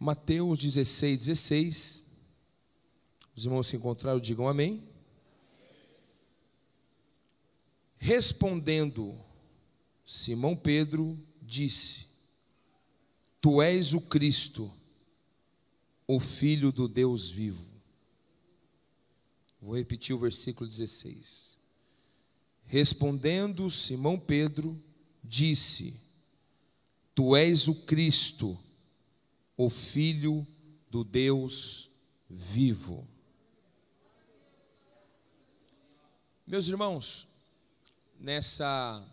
Mateus 16, 16. Os irmãos se encontraram, digam amém. Respondendo, Simão Pedro disse: Tu és o Cristo, o Filho do Deus vivo. Vou repetir o versículo 16. Respondendo Simão Pedro, disse: Tu és o Cristo, o Filho do Deus vivo. Meus irmãos, nessa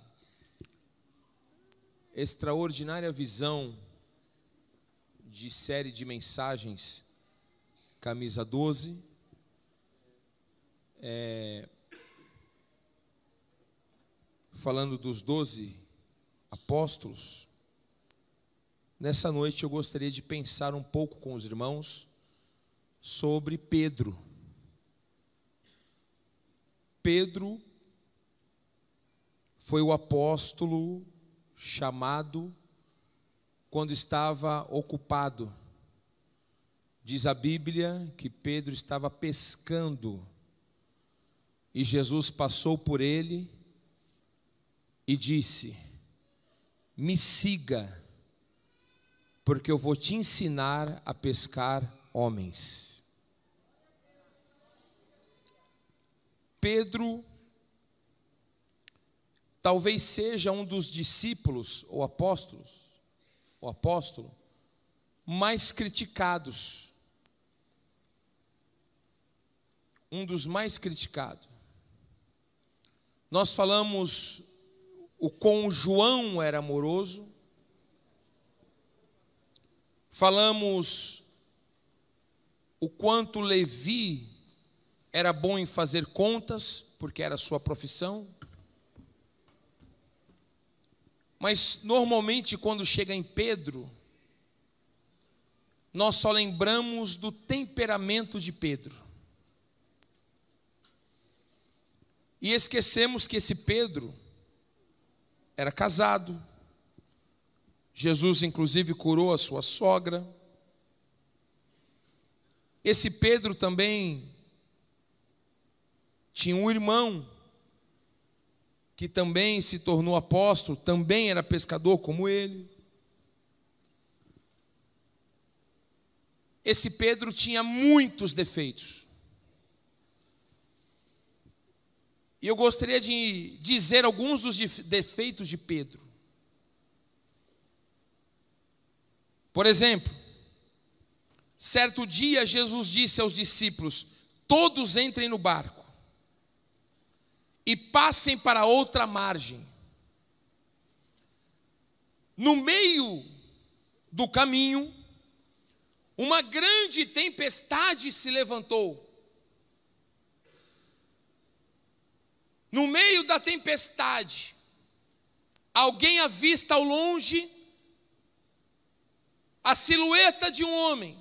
extraordinária visão de série de mensagens, camisa 12, é, falando dos 12 apóstolos, Nessa noite eu gostaria de pensar um pouco com os irmãos sobre Pedro. Pedro foi o apóstolo chamado quando estava ocupado. Diz a Bíblia que Pedro estava pescando e Jesus passou por ele e disse: Me siga porque eu vou te ensinar a pescar homens. Pedro talvez seja um dos discípulos ou apóstolos, o apóstolo mais criticados. Um dos mais criticados. Nós falamos o quão João era amoroso, falamos o quanto Levi era bom em fazer contas, porque era sua profissão. Mas normalmente quando chega em Pedro, nós só lembramos do temperamento de Pedro. E esquecemos que esse Pedro era casado, Jesus, inclusive, curou a sua sogra. Esse Pedro também tinha um irmão que também se tornou apóstolo, também era pescador como ele. Esse Pedro tinha muitos defeitos. E eu gostaria de dizer alguns dos defeitos de Pedro. Por exemplo, certo dia Jesus disse aos discípulos: Todos entrem no barco e passem para outra margem. No meio do caminho, uma grande tempestade se levantou. No meio da tempestade, alguém avista ao longe a silhueta de um homem.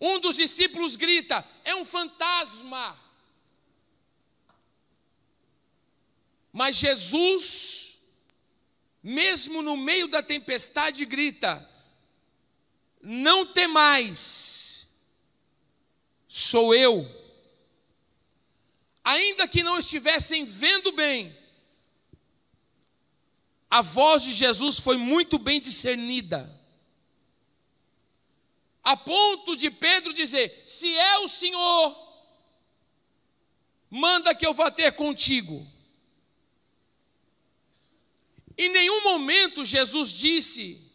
Um dos discípulos grita: É um fantasma. Mas Jesus, mesmo no meio da tempestade, grita: Não temais, sou eu. Ainda que não estivessem vendo bem, a voz de Jesus foi muito bem discernida. A ponto de Pedro dizer: Se é o Senhor, manda que eu vá ter contigo. Em nenhum momento Jesus disse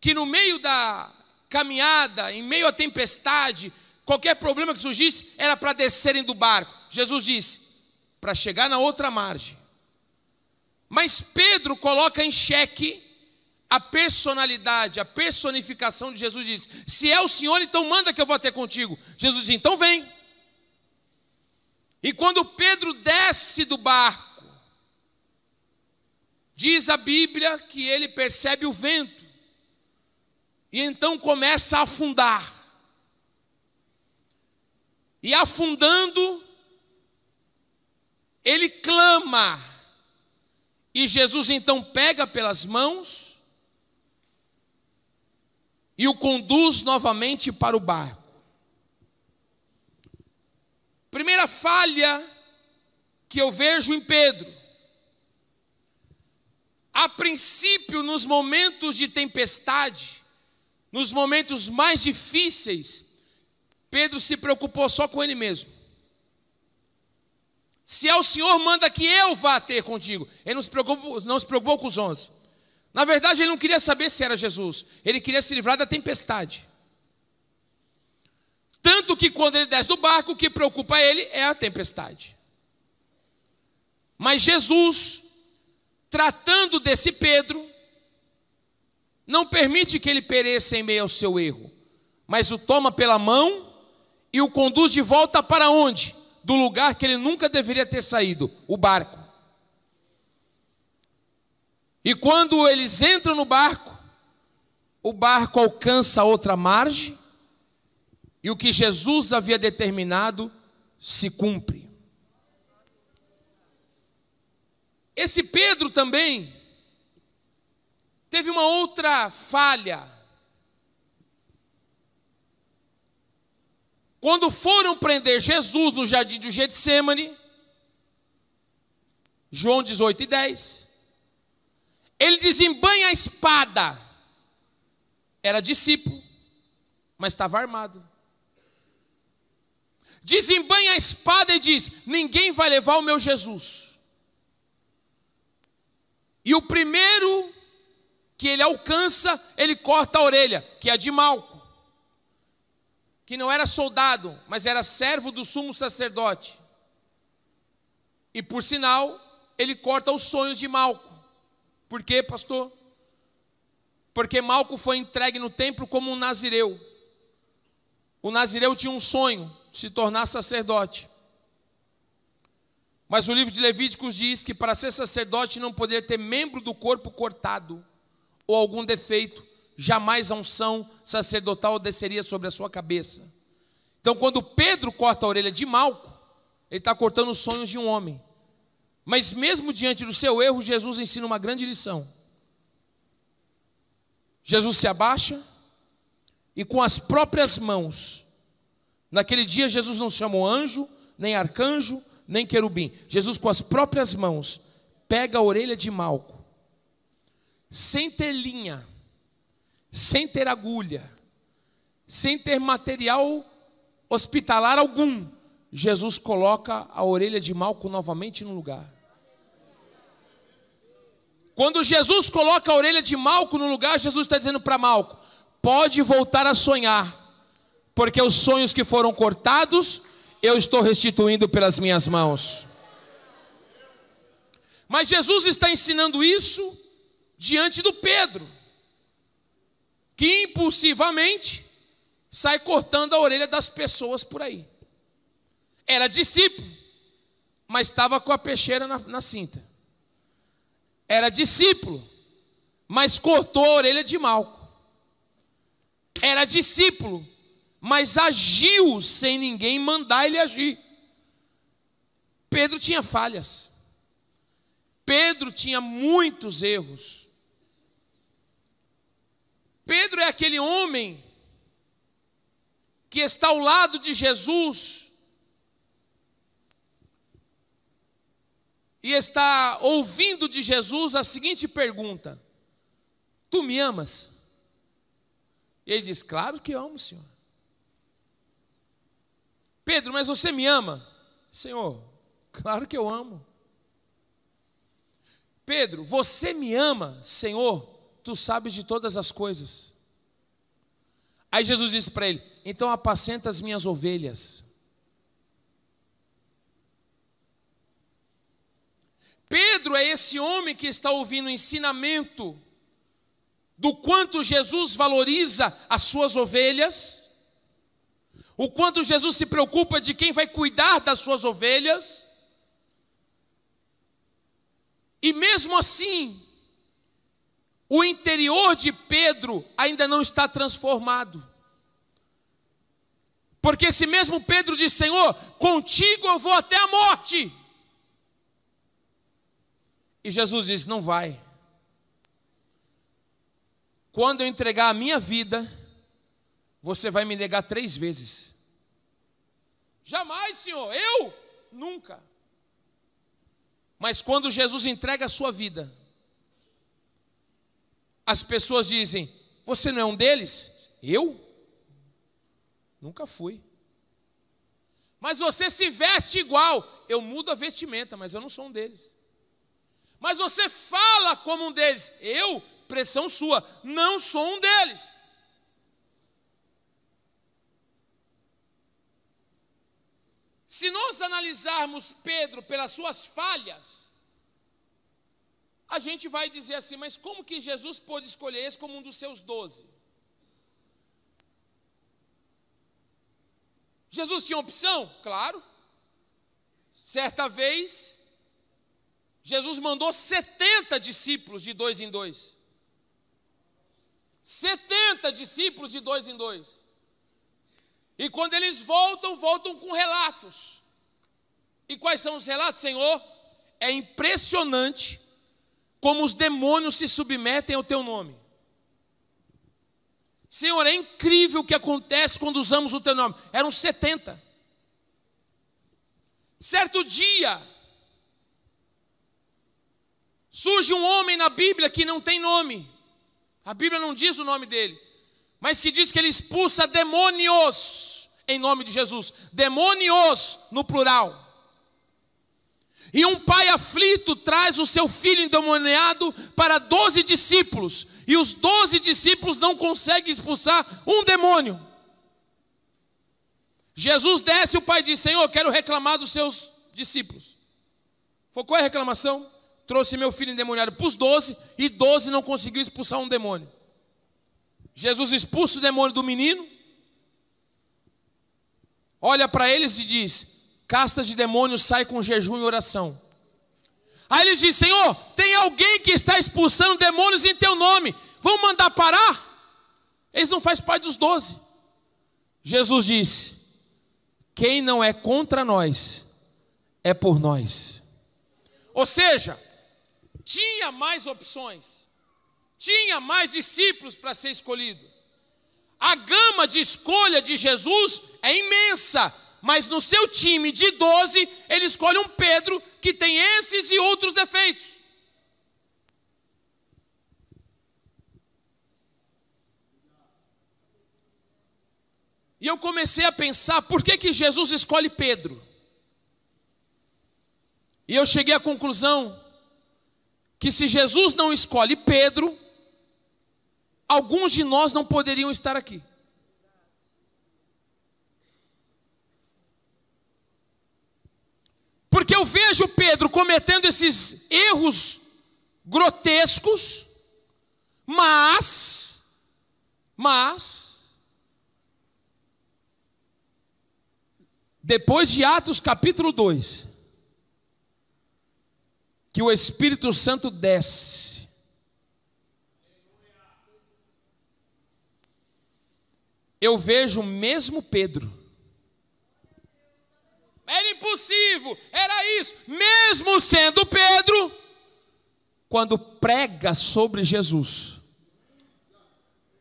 que no meio da caminhada, em meio à tempestade, qualquer problema que surgisse era para descerem do barco. Jesus disse: para chegar na outra margem, mas Pedro coloca em xeque a personalidade, a personificação de Jesus. Diz: Se é o Senhor, então manda que eu vou até contigo. Jesus diz: Então vem. E quando Pedro desce do barco, diz a Bíblia que ele percebe o vento e então começa a afundar. E afundando, ele clama e Jesus então pega pelas mãos e o conduz novamente para o barco. Primeira falha que eu vejo em Pedro. A princípio, nos momentos de tempestade, nos momentos mais difíceis, Pedro se preocupou só com ele mesmo. Se é o Senhor, manda que eu vá ter contigo. Ele não se preocupou, não se preocupou com os onze. Na verdade, ele não queria saber se era Jesus. Ele queria se livrar da tempestade. Tanto que quando ele desce do barco, o que preocupa ele é a tempestade. Mas Jesus, tratando desse Pedro, não permite que ele pereça em meio ao seu erro, mas o toma pela mão e o conduz de volta para onde? do lugar que ele nunca deveria ter saído o barco. E quando eles entram no barco, o barco alcança outra margem e o que Jesus havia determinado se cumpre. Esse Pedro também teve uma outra falha Quando foram prender Jesus no jardim do Getsemane, João 18 e 10, ele desembanha a espada. Era discípulo, mas estava armado. Desembanha a espada e diz: Ninguém vai levar o meu Jesus. E o primeiro que ele alcança, ele corta a orelha, que é de Malco que não era soldado, mas era servo do sumo sacerdote. E por sinal, ele corta os sonhos de Malco. Por quê, pastor? Porque Malco foi entregue no templo como um nazireu. O nazireu tinha um sonho, se tornar sacerdote. Mas o livro de Levíticos diz que para ser sacerdote não poder ter membro do corpo cortado ou algum defeito, jamais a unção sacerdotal desceria sobre a sua cabeça. Então, quando Pedro corta a orelha de Malco, ele está cortando os sonhos de um homem. Mas, mesmo diante do seu erro, Jesus ensina uma grande lição. Jesus se abaixa e, com as próprias mãos, naquele dia Jesus não chamou anjo, nem arcanjo, nem querubim. Jesus, com as próprias mãos, pega a orelha de Malco, sem ter linha, sem ter agulha, sem ter material hospitalar algum, Jesus coloca a orelha de Malco novamente no lugar. Quando Jesus coloca a orelha de Malco no lugar, Jesus está dizendo para Malco: pode voltar a sonhar, porque os sonhos que foram cortados, eu estou restituindo pelas minhas mãos. Mas Jesus está ensinando isso diante do Pedro que impulsivamente sai cortando a orelha das pessoas por aí. Era discípulo, mas estava com a peixeira na, na cinta. Era discípulo, mas cortou a orelha de Malco. Era discípulo, mas agiu sem ninguém mandar ele agir. Pedro tinha falhas. Pedro tinha muitos erros. Pedro é aquele homem que está ao lado de Jesus e está ouvindo de Jesus a seguinte pergunta: Tu me amas? E ele diz: Claro que amo, Senhor. Pedro, mas você me ama? Senhor, claro que eu amo. Pedro, você me ama, Senhor? tu sabes de todas as coisas. Aí Jesus disse para ele: Então apacenta as minhas ovelhas. Pedro é esse homem que está ouvindo o ensinamento do quanto Jesus valoriza as suas ovelhas, o quanto Jesus se preocupa de quem vai cuidar das suas ovelhas. E mesmo assim, o interior de Pedro ainda não está transformado. Porque esse mesmo Pedro diz: Senhor, contigo eu vou até a morte. E Jesus diz: Não vai. Quando eu entregar a minha vida, você vai me negar três vezes. Jamais, Senhor, eu nunca. Mas quando Jesus entrega a sua vida, as pessoas dizem: Você não é um deles? Eu? Nunca fui. Mas você se veste igual. Eu mudo a vestimenta, mas eu não sou um deles. Mas você fala como um deles. Eu, pressão sua, não sou um deles. Se nós analisarmos Pedro pelas suas falhas, a gente vai dizer assim, mas como que Jesus pôde escolher esse como um dos seus doze? Jesus tinha opção? Claro. Certa vez, Jesus mandou 70 discípulos de dois em dois. 70 discípulos de dois em dois. E quando eles voltam, voltam com relatos. E quais são os relatos, Senhor? É impressionante como os demônios se submetem ao teu nome. Senhor, é incrível o que acontece quando usamos o teu nome. Eram 70. Certo dia, surge um homem na Bíblia que não tem nome. A Bíblia não diz o nome dele, mas que diz que ele expulsa demônios em nome de Jesus. Demônios no plural. E um pai aflito traz o seu filho endemoniado para doze discípulos, e os doze discípulos não conseguem expulsar um demônio. Jesus desce, o pai diz: Senhor, quero reclamar dos seus discípulos. Foi qual é a reclamação? Trouxe meu filho endemoniado para os doze, e doze não conseguiu expulsar um demônio. Jesus expulsa o demônio do menino, olha para eles e diz: casta de demônios sai com jejum e oração. Aí eles dizem: Senhor, tem alguém que está expulsando demônios em teu nome, vão mandar parar? Eles não fazem parte dos doze. Jesus disse: Quem não é contra nós, é por nós. Ou seja, tinha mais opções, tinha mais discípulos para ser escolhido. A gama de escolha de Jesus é imensa, mas no seu time de 12, ele escolhe um Pedro que tem esses e outros defeitos. E eu comecei a pensar por que, que Jesus escolhe Pedro. E eu cheguei à conclusão que se Jesus não escolhe Pedro, alguns de nós não poderiam estar aqui. eu vejo Pedro cometendo esses erros grotescos, mas, mas, depois de Atos capítulo 2, que o Espírito Santo desce, eu vejo o mesmo Pedro era impossível, era isso. Mesmo sendo Pedro, quando prega sobre Jesus,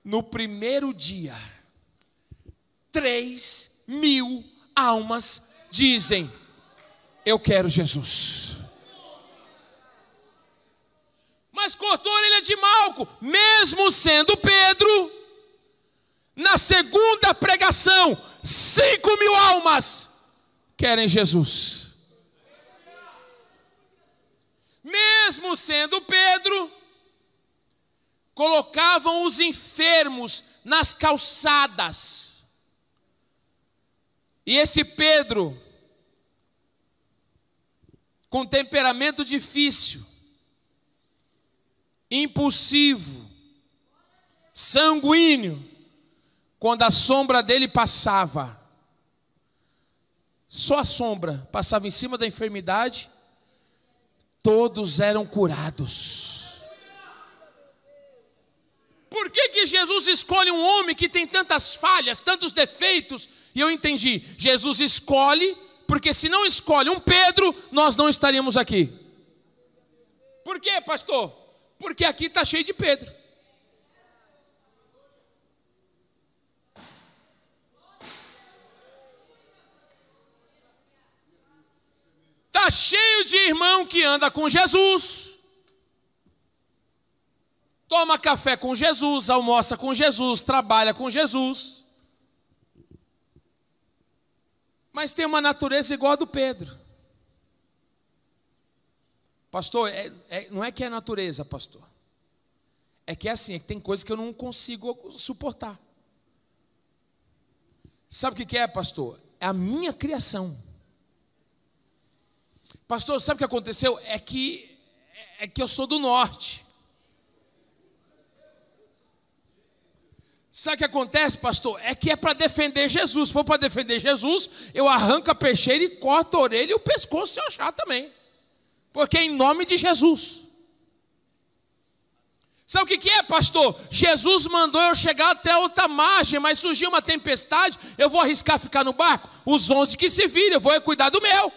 no primeiro dia, três mil almas dizem: Eu quero Jesus. Mas cortou a orelha de Malco, mesmo sendo Pedro, na segunda pregação, cinco mil almas querem Jesus. Mesmo sendo Pedro, colocavam os enfermos nas calçadas. E esse Pedro, com temperamento difícil, impulsivo, sanguíneo, quando a sombra dele passava, só a sombra passava em cima da enfermidade, todos eram curados. Por que, que Jesus escolhe um homem que tem tantas falhas, tantos defeitos? E eu entendi, Jesus escolhe, porque se não escolhe um Pedro, nós não estaríamos aqui. Por quê, pastor? Porque aqui está cheio de Pedro. Está cheio de irmão que anda com Jesus. Toma café com Jesus, almoça com Jesus, trabalha com Jesus. Mas tem uma natureza igual a do Pedro. Pastor, é, é, não é que é natureza, pastor. É que é assim, é que tem coisas que eu não consigo suportar. Sabe o que é, pastor? É a minha criação. Pastor, sabe o que aconteceu? É que, é que eu sou do norte. Sabe o que acontece, pastor? É que é para defender Jesus. Se for para defender Jesus, eu arranco a peixeira e corto a orelha e o pescoço se eu achar também. Porque é em nome de Jesus. Sabe o que, que é, pastor? Jesus mandou eu chegar até outra margem, mas surgiu uma tempestade, eu vou arriscar ficar no barco? Os onze que se viram, eu vou é cuidar do meu.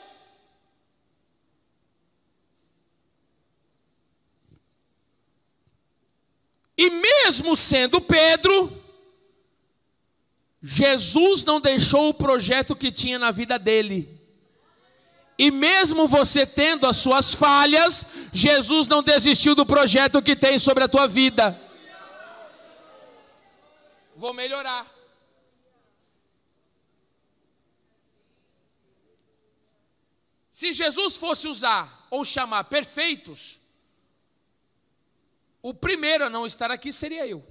E mesmo sendo Pedro, Jesus não deixou o projeto que tinha na vida dele. E mesmo você tendo as suas falhas, Jesus não desistiu do projeto que tem sobre a tua vida. Vou melhorar. Se Jesus fosse usar ou chamar perfeitos, o primeiro a não estar aqui seria eu.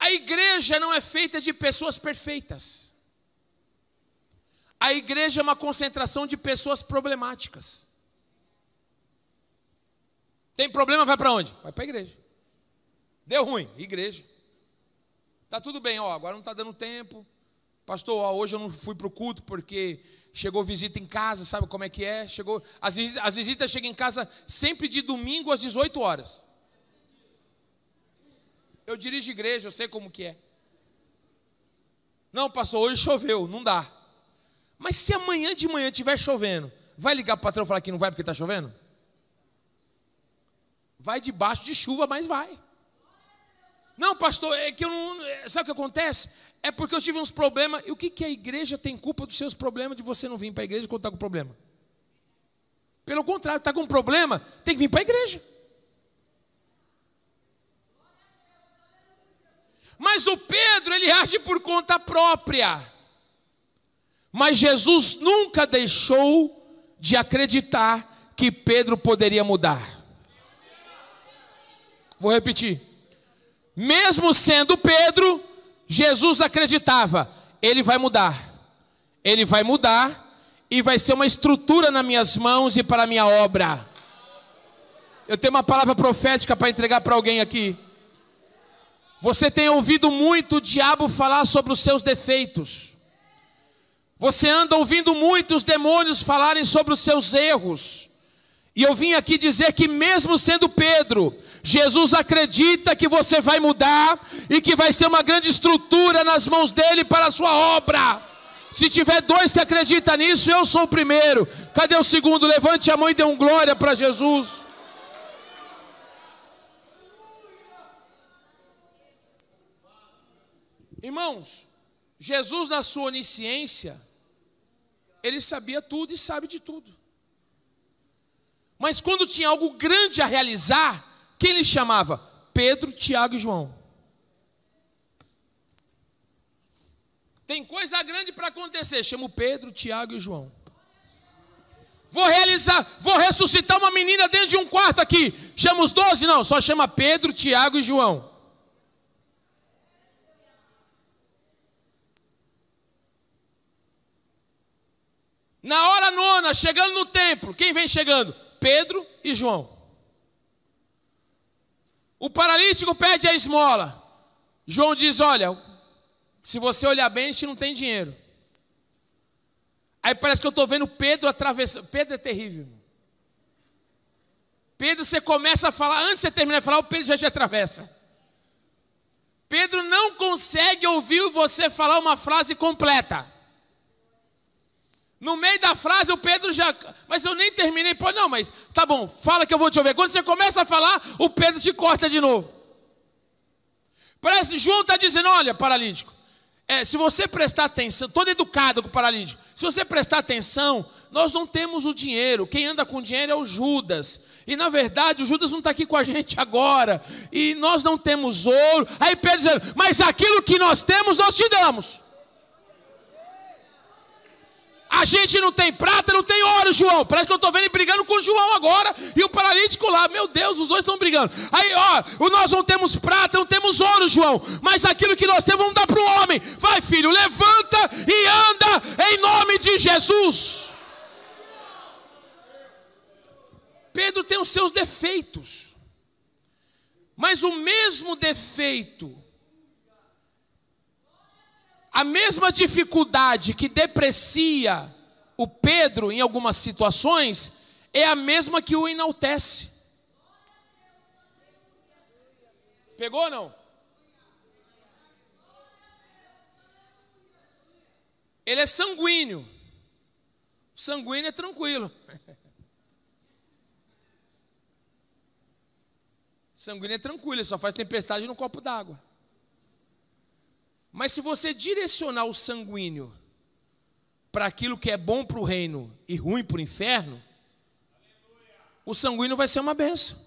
A igreja não é feita de pessoas perfeitas. A igreja é uma concentração de pessoas problemáticas. Tem problema, vai para onde? Vai para a igreja. Deu ruim, igreja. Tá tudo bem, ó, agora não está dando tempo. Pastor, ó, hoje eu não fui para o culto porque chegou visita em casa, sabe como é que é? Chegou, as, visitas, as visitas chegam em casa sempre de domingo às 18 horas. Eu dirijo igreja, eu sei como que é. Não, pastor, hoje choveu, não dá. Mas se amanhã de manhã estiver chovendo, vai ligar para o patrão e falar que não vai porque está chovendo? Vai debaixo de chuva, mas vai. Não, pastor, é que eu não. É, sabe o que acontece? É porque eu tive uns problemas. E o que, que a igreja tem culpa dos seus problemas de você não vir para a igreja quando está com problema? Pelo contrário, está com um problema, tem que vir para a igreja. Mas o Pedro, ele age por conta própria. Mas Jesus nunca deixou de acreditar que Pedro poderia mudar. Vou repetir. Mesmo sendo Pedro, Jesus acreditava: ele vai mudar. Ele vai mudar e vai ser uma estrutura nas minhas mãos e para a minha obra. Eu tenho uma palavra profética para entregar para alguém aqui. Você tem ouvido muito o diabo falar sobre os seus defeitos. Você anda ouvindo muito os demônios falarem sobre os seus erros. E eu vim aqui dizer que, mesmo sendo Pedro, Jesus acredita que você vai mudar e que vai ser uma grande estrutura nas mãos dele para a sua obra. Se tiver dois que acreditam nisso, eu sou o primeiro. Cadê o segundo? Levante a mão e dê um glória para Jesus. Irmãos, Jesus, na sua onisciência, ele sabia tudo e sabe de tudo. Mas quando tinha algo grande a realizar, quem lhe chamava? Pedro, Tiago e João. Tem coisa grande para acontecer. Chamo Pedro, Tiago e João. Vou realizar, vou ressuscitar uma menina dentro de um quarto aqui. Chama os doze? Não, só chama Pedro, Tiago e João. Na hora nona, chegando no templo, quem vem chegando? Pedro e João. O paralítico pede a esmola. João diz: Olha, se você olhar bem, a gente não tem dinheiro. Aí parece que eu estou vendo Pedro atravessando. Pedro é terrível. Pedro, você começa a falar, antes de você terminar de falar, o Pedro já te atravessa. Pedro não consegue ouvir você falar uma frase completa. No meio da frase, o Pedro já. Mas eu nem terminei. Pô, não, mas tá bom, fala que eu vou te ouvir. Quando você começa a falar, o Pedro te corta de novo. Parece, João está dizendo: olha, paralítico, é, se você prestar atenção, todo educado com o paralítico, se você prestar atenção, nós não temos o dinheiro. Quem anda com dinheiro é o Judas. E na verdade, o Judas não está aqui com a gente agora. E nós não temos ouro. Aí Pedro dizendo: mas aquilo que nós temos, nós te damos. A gente não tem prata, não tem ouro, João. Parece que eu estou vendo ele brigando com o João agora e o paralítico lá. Meu Deus, os dois estão brigando. Aí, ó, nós não temos prata, não temos ouro, João. Mas aquilo que nós temos, vamos dar para o homem. Vai, filho, levanta e anda em nome de Jesus. Pedro tem os seus defeitos. Mas o mesmo defeito a mesma dificuldade que deprecia o Pedro em algumas situações é a mesma que o enaltece. Pegou ou não? Ele é sanguíneo. sanguíneo é tranquilo. sanguíneo é tranquilo, ele só faz tempestade no copo d'água. Mas se você direcionar o sanguíneo para aquilo que é bom para o reino e ruim para o inferno, o sanguíneo vai ser uma benção.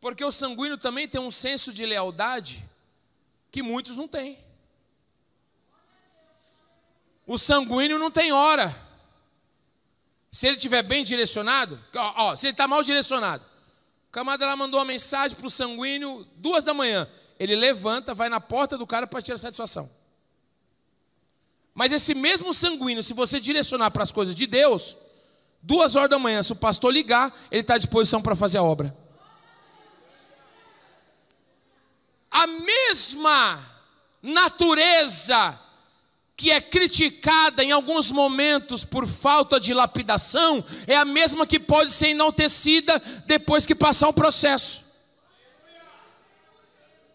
Porque o sanguíneo também tem um senso de lealdade que muitos não têm. O sanguíneo não tem hora. Se ele estiver bem direcionado, ó, ó se ele está mal direcionado, o camarada lá mandou uma mensagem para o sanguíneo, duas da manhã. Ele levanta, vai na porta do cara para tirar satisfação. Mas esse mesmo sanguíneo, se você direcionar para as coisas de Deus, duas horas da manhã, se o pastor ligar, ele está à disposição para fazer a obra. A mesma natureza que é criticada em alguns momentos por falta de lapidação, é a mesma que pode ser enaltecida depois que passar um processo.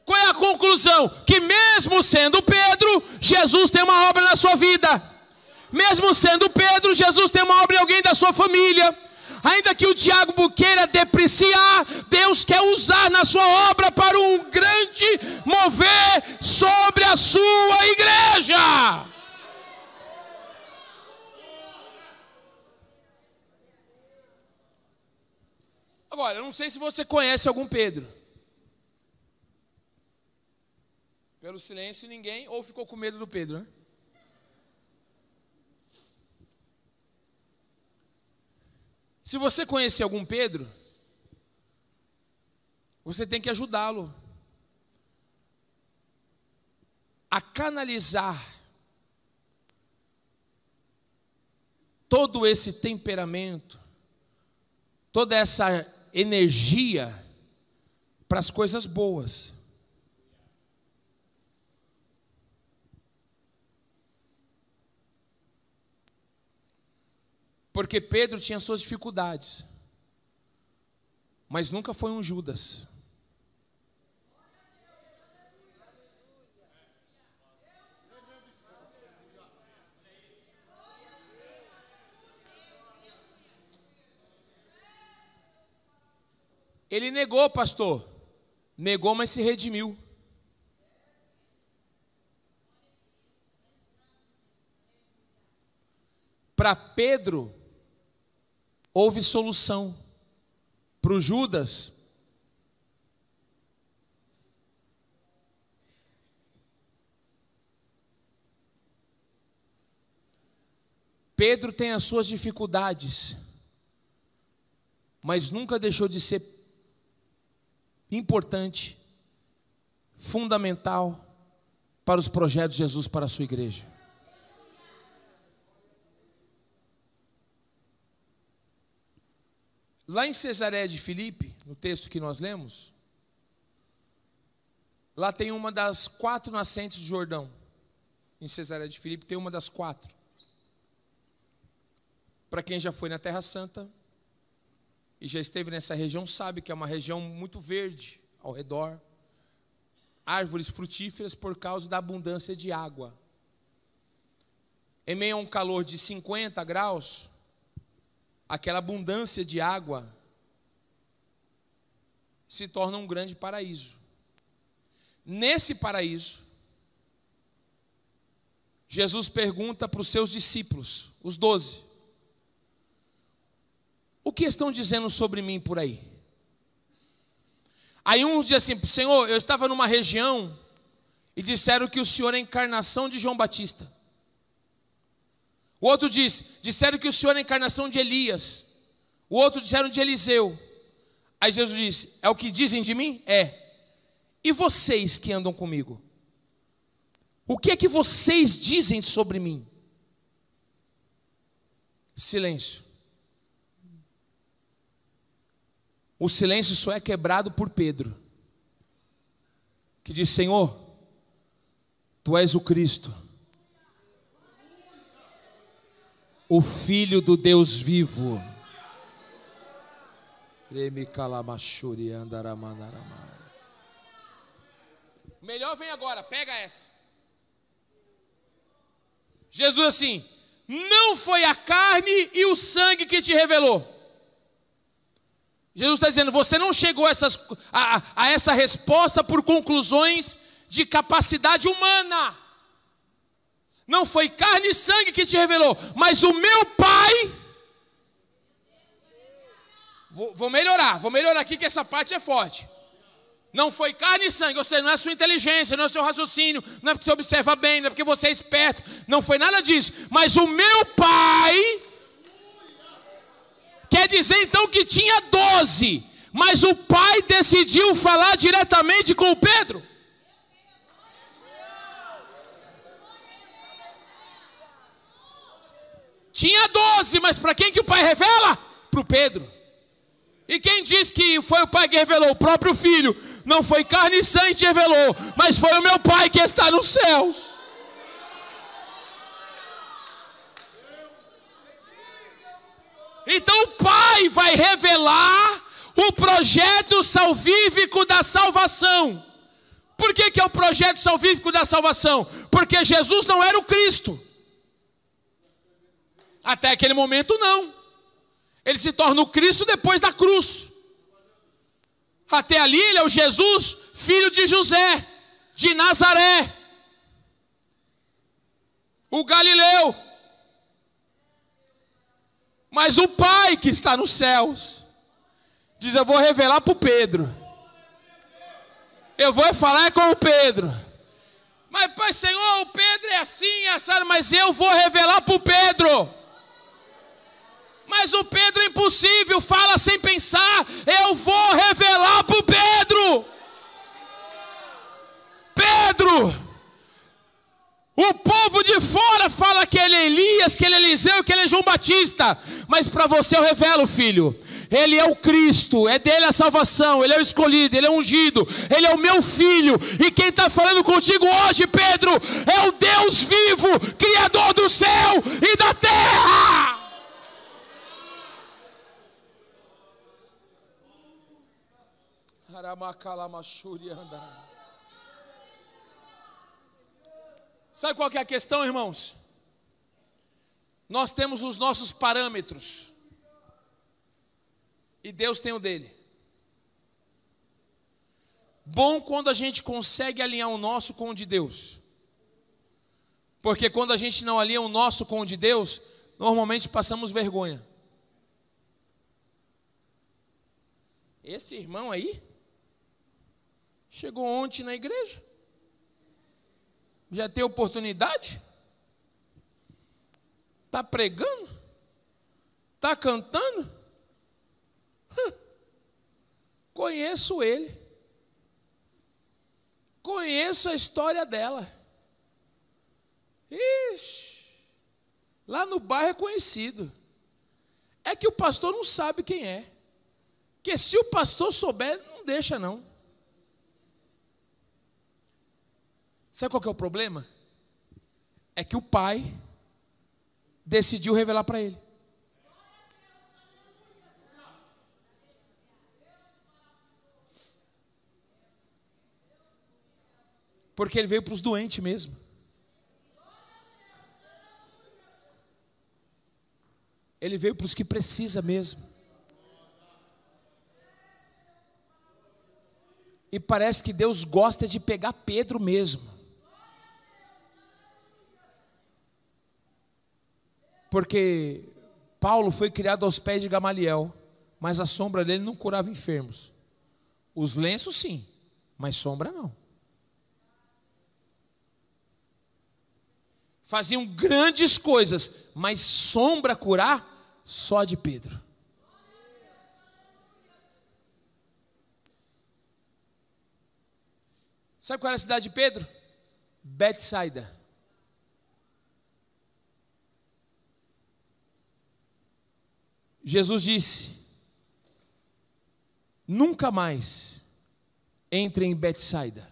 Qual é a conclusão? Que mesmo sendo Pedro, Jesus tem uma obra na sua vida. Mesmo sendo Pedro, Jesus tem uma obra em alguém da sua família. Ainda que o Tiago queira depreciar, ah, Deus quer usar na sua obra para um grande mover sobre a sua igreja. Agora, eu não sei se você conhece algum Pedro. Pelo silêncio, ninguém ou ficou com medo do Pedro, né? Se você conhecer algum Pedro, você tem que ajudá-lo a canalizar todo esse temperamento, toda essa energia para as coisas boas. Porque Pedro tinha suas dificuldades, mas nunca foi um Judas. Ele negou, pastor. Negou, mas se redimiu. Para Pedro, houve solução. Para o Judas, Pedro tem as suas dificuldades, mas nunca deixou de ser importante, fundamental para os projetos de Jesus para a sua igreja. Lá em Cesaré de Filipe, no texto que nós lemos, lá tem uma das quatro nascentes do Jordão. Em Cesaré de Filipe tem uma das quatro. Para quem já foi na Terra Santa, e já esteve nessa região sabe que é uma região muito verde ao redor. Árvores frutíferas por causa da abundância de água. Em meio a um calor de 50 graus, aquela abundância de água se torna um grande paraíso. Nesse paraíso, Jesus pergunta para os seus discípulos, os doze: o que estão dizendo sobre mim por aí? Aí um diz assim: Senhor, eu estava numa região e disseram que o Senhor é a encarnação de João Batista. O outro diz: disseram que o Senhor é a encarnação de Elias. O outro disseram de Eliseu. Aí Jesus disse: É o que dizem de mim? É. E vocês que andam comigo? O que é que vocês dizem sobre mim? Silêncio. O silêncio só é quebrado por Pedro, que diz: Senhor, tu és o Cristo, o Filho do Deus vivo. Melhor vem agora, pega essa. Jesus assim: Não foi a carne e o sangue que te revelou. Jesus está dizendo: você não chegou a, essas, a, a essa resposta por conclusões de capacidade humana. Não foi carne e sangue que te revelou, mas o meu Pai. Vou, vou, melhorar, vou melhorar aqui que essa parte é forte. Não foi carne e sangue, ou seja, não é sua inteligência, não é seu raciocínio, não é porque você observa bem, não é porque você é esperto, não foi nada disso. Mas o meu Pai Quer dizer então que tinha doze, mas o pai decidiu falar diretamente com o Pedro. Tinha doze, mas para quem que o pai revela? Para o Pedro. E quem diz que foi o pai que revelou? O próprio filho. Não foi carne e sangue que revelou, mas foi o meu pai que está nos céus. vai revelar o projeto salvífico da salvação. Por que, que é o projeto salvífico da salvação? Porque Jesus não era o Cristo. Até aquele momento, não. Ele se torna o Cristo depois da cruz. Até ali, ele é o Jesus, filho de José, de Nazaré, o Galileu. Mas o Pai que está nos céus diz: Eu vou revelar para o Pedro. Eu vou falar com o Pedro. Mas, pai, Senhor, o Pedro é assim, é assado, mas eu vou revelar para o Pedro. Mas o Pedro é impossível, fala sem pensar. Eu vou Elias, que ele é Eliseu, que ele é João Batista. Mas para você eu revelo, filho. Ele é o Cristo, é dele a salvação, ele é o escolhido, ele é o ungido, ele é o meu filho. E quem está falando contigo hoje, Pedro, é o Deus vivo, Criador do céu e da terra. Sabe qual é a questão, irmãos? Nós temos os nossos parâmetros. E Deus tem o dele. Bom quando a gente consegue alinhar o nosso com o de Deus. Porque quando a gente não alinha o nosso com o de Deus, normalmente passamos vergonha. Esse irmão aí chegou ontem na igreja. Já tem oportunidade? Está pregando? Está cantando? Hum. Conheço ele. Conheço a história dela. Ixi, lá no bairro é conhecido. É que o pastor não sabe quem é. Que se o pastor souber, não deixa não. Sabe qual é o problema? É que o pai decidiu revelar para ele. Porque ele veio para os doentes mesmo. Ele veio para os que precisa mesmo. E parece que Deus gosta de pegar Pedro mesmo. Porque Paulo foi criado aos pés de Gamaliel, mas a sombra dele não curava enfermos. Os lenços sim, mas sombra não. Faziam grandes coisas, mas sombra curar só de Pedro. Sabe qual era a cidade de Pedro? Betsaida. Jesus disse: Nunca mais entre em Betsaida.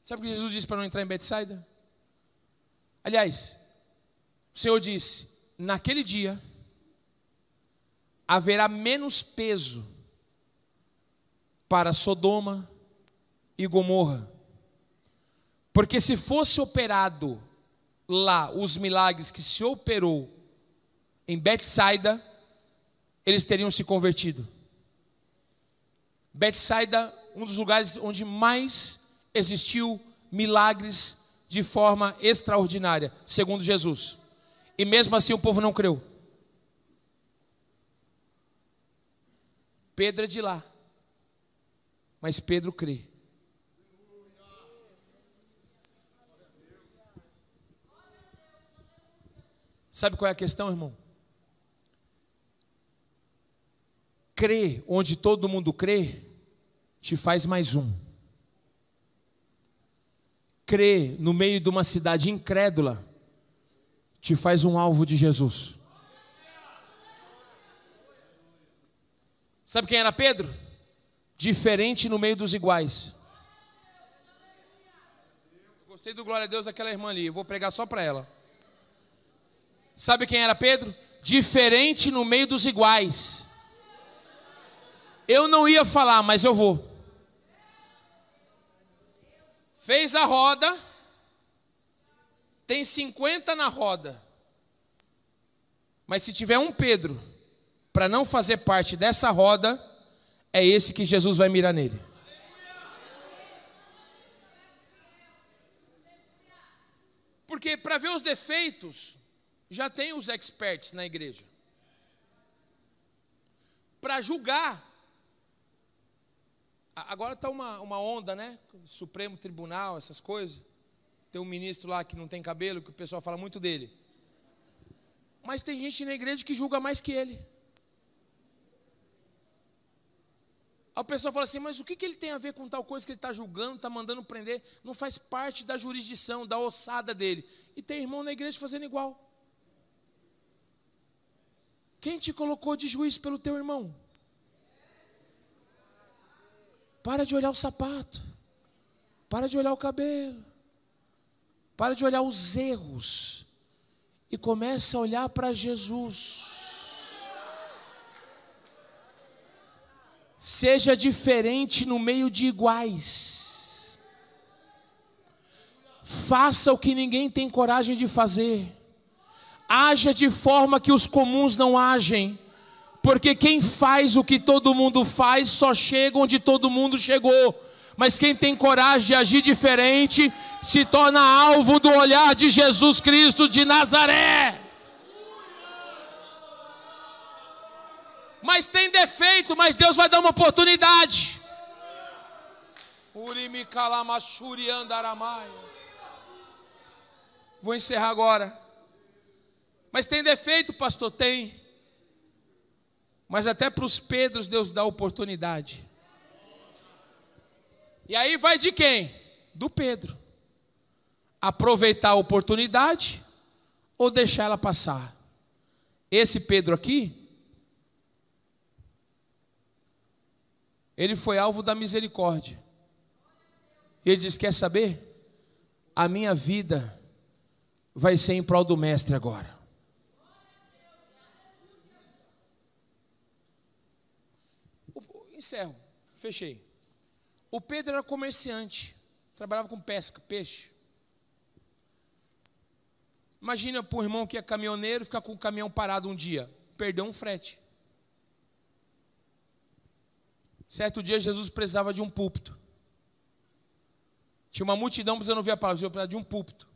Sabe o que Jesus disse para não entrar em Betsaida? Aliás, o Senhor disse: Naquele dia haverá menos peso para Sodoma e Gomorra. Porque se fosse operado lá os milagres que se operou em Betsaida, eles teriam se convertido. Betsaida, um dos lugares onde mais existiu milagres de forma extraordinária, segundo Jesus. E mesmo assim o povo não creu. Pedro é de lá, mas Pedro crê. Sabe qual é a questão, irmão? crer onde todo mundo crê, te faz mais um. Crer no meio de uma cidade incrédula, te faz um alvo de Jesus. Sabe quem era Pedro? Diferente no meio dos iguais. Gostei do glória a Deus daquela irmã ali, eu vou pregar só para ela. Sabe quem era Pedro? Diferente no meio dos iguais. Eu não ia falar, mas eu vou. Fez a roda, tem 50 na roda. Mas se tiver um Pedro para não fazer parte dessa roda, é esse que Jesus vai mirar nele. Porque para ver os defeitos, já tem os experts na igreja. Para julgar, Agora está uma, uma onda, né? Supremo Tribunal, essas coisas. Tem um ministro lá que não tem cabelo, que o pessoal fala muito dele. Mas tem gente na igreja que julga mais que ele. o pessoal fala assim, mas o que, que ele tem a ver com tal coisa que ele está julgando, está mandando prender? Não faz parte da jurisdição, da ossada dele. E tem irmão na igreja fazendo igual. Quem te colocou de juiz pelo teu irmão? Para de olhar o sapato. Para de olhar o cabelo. Para de olhar os erros. E começa a olhar para Jesus. Seja diferente no meio de iguais. Faça o que ninguém tem coragem de fazer. Haja de forma que os comuns não agem porque quem faz o que todo mundo faz só chega onde todo mundo chegou. Mas quem tem coragem de agir diferente se torna alvo do olhar de Jesus Cristo de Nazaré. Mas tem defeito, mas Deus vai dar uma oportunidade. Vou encerrar agora. Mas tem defeito, pastor? Tem. Mas até para os Pedros Deus dá oportunidade. E aí vai de quem? Do Pedro. Aproveitar a oportunidade ou deixar ela passar? Esse Pedro aqui, ele foi alvo da misericórdia. E ele diz: Quer saber? A minha vida vai ser em prol do Mestre agora. encerro, fechei. O Pedro era comerciante, trabalhava com pesca, peixe. Imagina para um irmão que é caminhoneiro ficar com o caminhão parado um dia, perdeu um frete. Certo dia Jesus precisava de um púlpito. Tinha uma multidão precisando ouvir a palavra, precisava de um púlpito.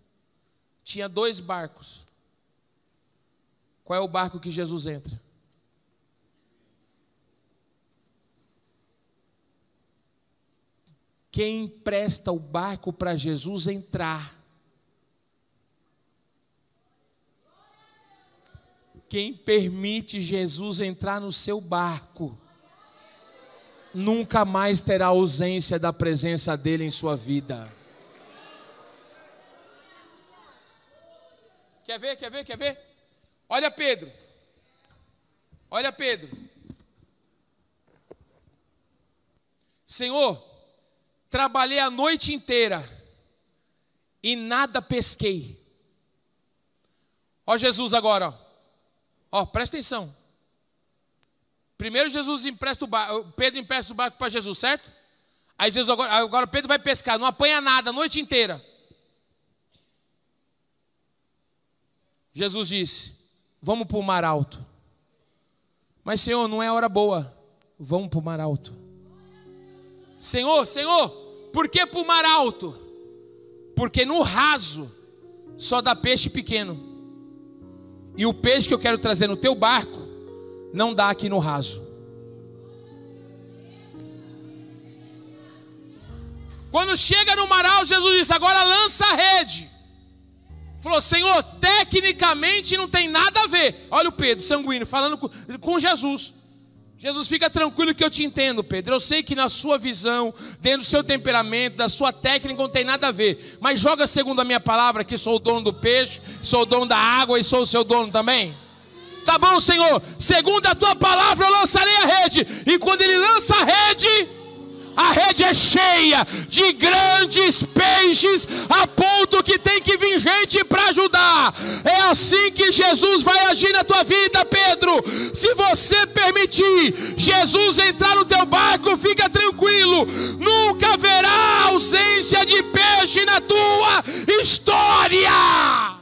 Tinha dois barcos. Qual é o barco que Jesus entra? quem empresta o barco para Jesus entrar. Quem permite Jesus entrar no seu barco, nunca mais terá ausência da presença dele em sua vida. Quer ver, quer ver, quer ver? Olha Pedro. Olha Pedro. Senhor, Trabalhei a noite inteira e nada pesquei. Ó Jesus agora, ó. ó presta atenção. Primeiro Jesus empresta o barco, Pedro empresta o barco para Jesus, certo? Aí Jesus agora, agora Pedro vai pescar, não apanha nada a noite inteira. Jesus disse: Vamos para o mar alto. Mas Senhor, não é hora boa. Vamos para o mar alto. Senhor, Senhor, por que para o mar alto? Porque no raso só dá peixe pequeno. E o peixe que eu quero trazer no teu barco não dá aqui no raso. Quando chega no mar alto, Jesus disse: agora lança a rede. Falou, Senhor, tecnicamente não tem nada a ver. Olha o Pedro, sanguíneo, falando com, com Jesus. Jesus, fica tranquilo que eu te entendo, Pedro. Eu sei que na sua visão, dentro do seu temperamento, da sua técnica, não tem nada a ver. Mas joga segundo a minha palavra, que sou o dono do peixe, sou o dono da água e sou o seu dono também. Tá bom, Senhor? Segundo a tua palavra, eu lançarei a rede. E quando ele lança a rede, a rede é cheia de grandes peixes, a ponto que tem que vir gente para ajudar. É assim que Jesus vai agir na tua vida, Pedro. Se você permitir Jesus entrar no teu barco, fica tranquilo, nunca haverá ausência de peixe na tua história.